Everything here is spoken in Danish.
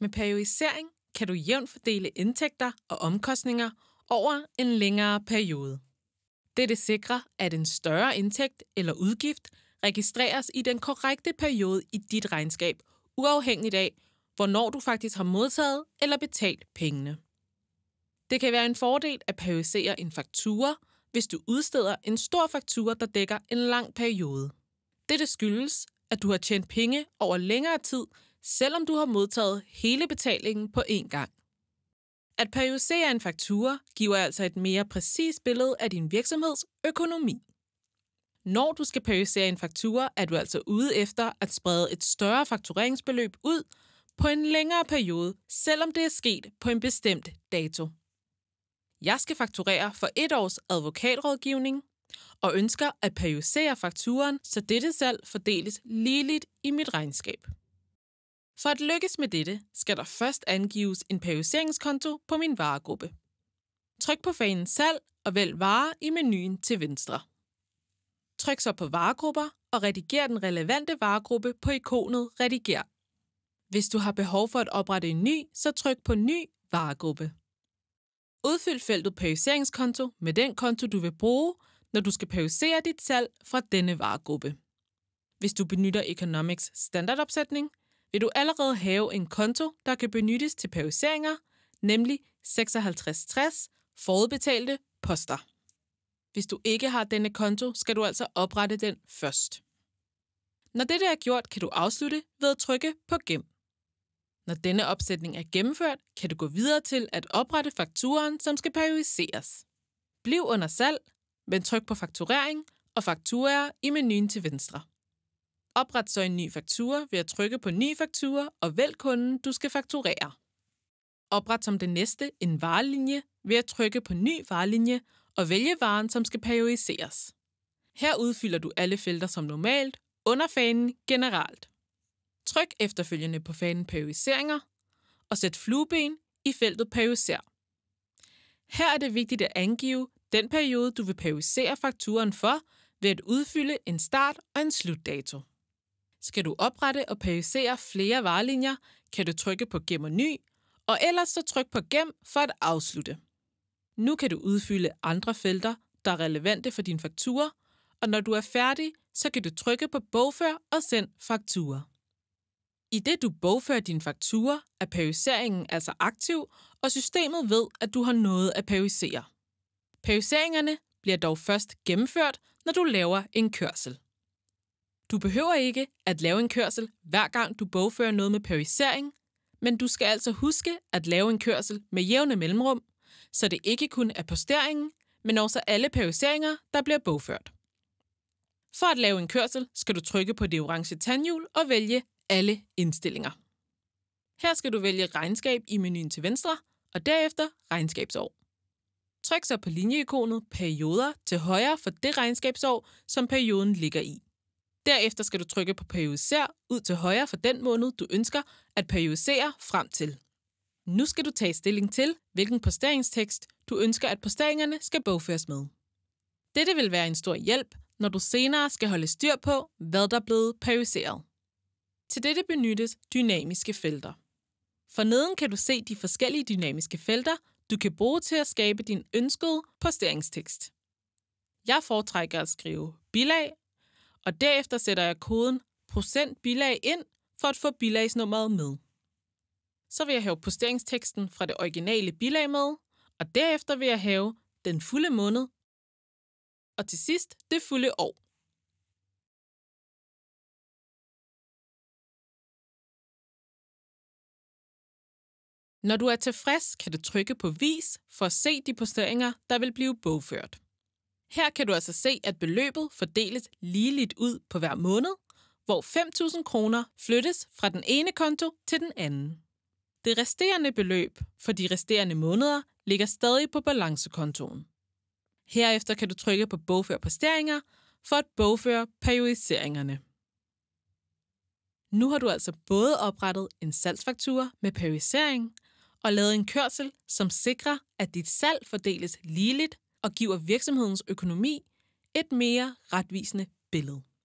Med periodisering kan du jævnt fordele indtægter og omkostninger over en længere periode. Dette sikrer, at en større indtægt eller udgift registreres i den korrekte periode i dit regnskab, uafhængigt af, hvornår du faktisk har modtaget eller betalt pengene. Det kan være en fordel at periodisere en faktura, hvis du udsteder en stor faktura, der dækker en lang periode. Dette skyldes, at du har tjent penge over længere tid selvom du har modtaget hele betalingen på én gang. At periodisere en faktura giver altså et mere præcist billede af din virksomheds økonomi. Når du skal periodisere en faktura, er du altså ude efter at sprede et større faktureringsbeløb ud på en længere periode, selvom det er sket på en bestemt dato. Jeg skal fakturere for et års advokatrådgivning og ønsker at periodisere fakturen, så dette salg fordeles ligeligt i mit regnskab. For at lykkes med dette, skal der først angives en periodiseringskonto på min varegruppe. Tryk på fanen Salg og vælg Varer i menuen til venstre. Tryk så på Varegrupper og rediger den relevante varegruppe på ikonet Rediger. Hvis du har behov for at oprette en ny, så tryk på Ny varegruppe. Udfyld feltet periodiseringskonto med den konto, du vil bruge, når du skal periodisere dit salg fra denne varegruppe. Hvis du benytter Economics standardopsætning, vil du allerede have en konto, der kan benyttes til periodiseringer, nemlig 5660 forudbetalte poster. Hvis du ikke har denne konto, skal du altså oprette den først. Når dette er gjort, kan du afslutte ved at trykke på Gem. Når denne opsætning er gennemført, kan du gå videre til at oprette fakturen, som skal periodiseres. Bliv under salg, men tryk på fakturering og fakturer i menuen til venstre. Opret så en ny faktura ved at trykke på Ny faktura og vælg kunden, du skal fakturere. Opret som det næste en varelinje ved at trykke på Ny varelinje og vælge varen, som skal periodiseres. Her udfylder du alle felter som normalt under fanen Generelt. Tryk efterfølgende på fanen Periodiseringer og sæt flueben i feltet Periodiser. Her er det vigtigt at angive den periode, du vil periodisere fakturen for ved at udfylde en start- og en slutdato. Skal du oprette og periodisere flere varelinjer, kan du trykke på Gem og ny, og ellers så tryk på Gem for at afslutte. Nu kan du udfylde andre felter, der er relevante for din faktur, og når du er færdig, så kan du trykke på Bogfør og send fakturer. I det du bogfører din faktura, er periodiseringen altså aktiv, og systemet ved, at du har noget at periodisere. Periodiseringerne bliver dog først gennemført, når du laver en kørsel. Du behøver ikke at lave en kørsel, hver gang du bogfører noget med periodisering, men du skal altså huske at lave en kørsel med jævne mellemrum, så det ikke kun er posteringen, men også alle periodiseringer, der bliver bogført. For at lave en kørsel skal du trykke på det orange tandhjul og vælge alle indstillinger. Her skal du vælge regnskab i menuen til venstre, og derefter regnskabsår. Tryk så på linjeikonet Perioder til højre for det regnskabsår, som perioden ligger i. Derefter skal du trykke på Periodiser ud til højre for den måned, du ønsker at periodisere frem til. Nu skal du tage stilling til, hvilken posteringstekst du ønsker, at posteringerne skal bogføres med. Dette vil være en stor hjælp, når du senere skal holde styr på, hvad der er blevet periodiseret. Til dette benyttes dynamiske felter. For neden kan du se de forskellige dynamiske felter, du kan bruge til at skabe din ønskede posteringstekst. Jeg foretrækker at skrive bilag og derefter sætter jeg koden procentbilag ind for at få bilagsnummeret med. Så vil jeg have posteringsteksten fra det originale bilag med, og derefter vil jeg have den fulde måned, og til sidst det fulde år. Når du er tilfreds, kan du trykke på Vis for at se de posteringer, der vil blive bogført. Her kan du altså se, at beløbet fordeles ligeligt ud på hver måned, hvor 5.000 kroner flyttes fra den ene konto til den anden. Det resterende beløb for de resterende måneder ligger stadig på balancekontoen. Herefter kan du trykke på Bogfør posteringer for at bogføre periodiseringerne. Nu har du altså både oprettet en salgsfaktur med periodisering og lavet en kørsel, som sikrer, at dit salg fordeles ligeligt og giver virksomhedens økonomi et mere retvisende billede.